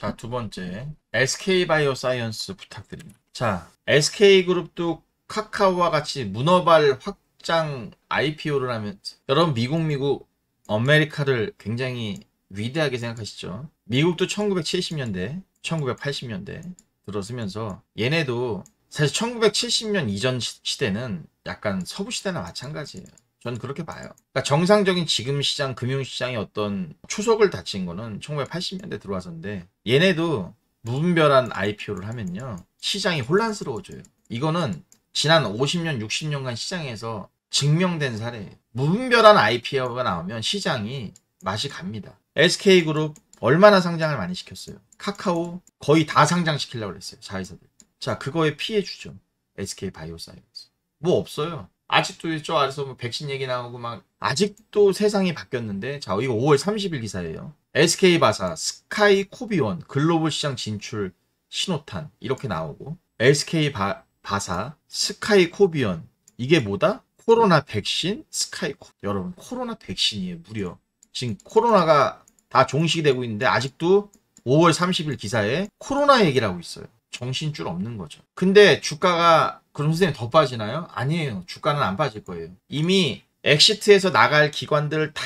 자, 두 번째. SK 바이오 사이언스 부탁드립니다. 자, SK 그룹도 카카오와 같이 문어발 확장 IPO를 하면서 여러분 미국 미국 아메리카를 굉장히 위대하게 생각하시죠. 미국도 1970년대, 1980년대 들어서면서 얘네도 사실 1970년 이전 시대는 약간 서부 시대나 마찬가지예요. 전 그렇게 봐요. 그러니까 정상적인 지금 시장, 금융시장의 어떤 초석을 다친 거는 1980년대 들어와서인데 얘네도 무분별한 IPO를 하면요. 시장이 혼란스러워져요. 이거는 지난 50년, 60년간 시장에서 증명된 사례 무분별한 IPO가 나오면 시장이 맛이 갑니다. SK그룹 얼마나 상장을 많이 시켰어요. 카카오 거의 다 상장시키려고 그랬어요. 자회사들. 자, 그거에 피해 주죠. SK바이오사이언스. 뭐 없어요. 아직도 저 아래서 뭐 백신 얘기 나오고 막 아직도 세상이 바뀌었는데 자 이거 5월 30일 기사예요. SK 바사, 스카이 코비원 글로벌 시장 진출 신호탄 이렇게 나오고 SK 바, 바사, 스카이 코비원 이게 뭐다? 코로나 백신 스카이 코 여러분 코로나 백신이에요 무려 지금 코로나가 다 종식이 되고 있는데 아직도 5월 30일 기사에 코로나 얘기라고 있어요. 정신줄 없는 거죠. 근데 주가가 그럼 선생님 더 빠지나요? 아니에요. 주가는 안 빠질 거예요. 이미 엑시트에서 나갈 기관들 다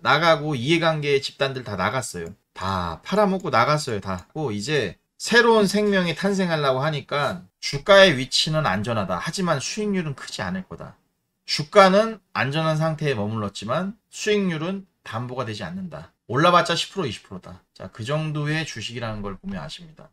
나가고 이해관계 의 집단들 다 나갔어요. 다 팔아먹고 나갔어요. 다. 고 이제 새로운 생명이 탄생하려고 하니까 주가의 위치는 안전하다. 하지만 수익률은 크지 않을 거다. 주가는 안전한 상태에 머물렀지만 수익률은 담보가 되지 않는다. 올라봤자 10% 20%다. 자, 그 정도의 주식이라는 걸 보면 아십니다.